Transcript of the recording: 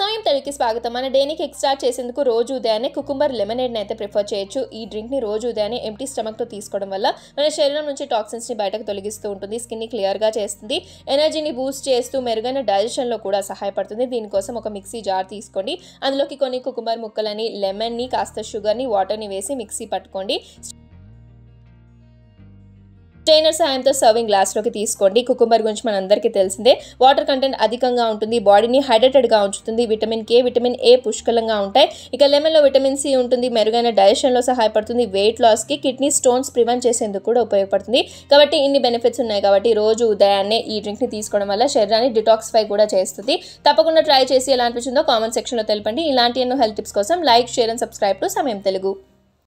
సమయం తడికి స్వాగతం మన డేని కిక్ స్టార్ట్ చేసేందుకు రోజు ఉదయాన్నే కుకుంబర్ లెమనేడ్ని అయితే ప్రిఫర్ చేయొచ్చు ఈ డ్రింక్ని రోజు ఉదయాన్నే ఎంటీ స్టమక్తో తీసుకోవడం వల్ల మన శరీరం నుంచి టాక్సిన్స్ని బయటకు తొలగిస్తూ ఉంటుంది స్కిన్ని క్లియర్గా చేస్తుంది ఎనర్జీని బూస్ట్ చేస్తూ మెరుగైన డైజెషన్లో కూడా సహాయపడుతుంది దీనికోసం ఒక మిక్సీ జార్ తీసుకోండి అందులోకి కొన్ని కుకుంబర్ ముక్కలని లెమన్ని కాస్త షుగర్ని వాటర్ని వేసి మిక్సీ పట్టుకోండి స్ట్రైనర్ సహాయంతో సర్వింగ్ గ్లాస్లోకి తీసుకోండి కుకుంబర్ గురించి మనందరికీ తెలిసిందే వాటర్ కంటెంట్ అధికంగా ఉంటుంది బాడీని హైడ్రేటెడ్గా ఉంచుతుంది విటమిన్ కే విటమిన్ ఏ పుష్కలంగా ఉంటాయి ఇక లెమన్లో విటమిన్ సి ఉంటుంది మెరుగైన డైజెషన్లో సహాయపడుతుంది వెయిట్ లాస్కి కిడ్నీ స్టోన్స్ ప్రివెంట్ చేసేందుకు కూడా ఉపయోగపడుతుంది కాబట్టి ఇన్ని బెనిఫిట్స్ ఉన్నాయి కాబట్టి రోజు ఉదయాన్నే ఈ డ్రింక్ని తీసుకోవడం వల్ల శరీరాన్ని డిటాక్స్ఫై కూడా చేస్తుంది తప్పకుండా ట్రై చేసి ఎలా అనిపించిందో కామెంట్ సెక్షన్లో తెలపండి ఇలాంటి ఎన్నో హెల్త్ టిప్స్ కోసం like share and subscribe to Samayam Telugu